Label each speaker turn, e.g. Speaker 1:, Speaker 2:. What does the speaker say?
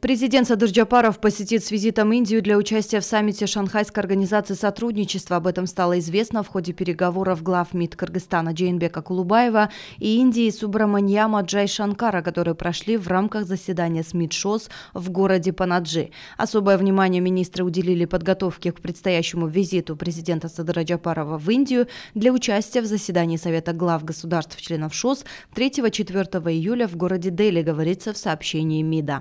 Speaker 1: Президент Садыр Джапаров посетит с визитом Индию для участия в саммите Шанхайской организации сотрудничества. Об этом стало известно в ходе переговоров глав МИД Кыргызстана Джейнбека Кулубаева и Индии Субраманьяма Джай Шанкара, которые прошли в рамках заседания с МИД ШОС в городе Панаджи. Особое внимание министры уделили подготовке к предстоящему визиту президента Садыра Джапарова в Индию для участия в заседании Совета глав государств-членов ШОС 3-4 июля в городе Дели, говорится в сообщении МИДа.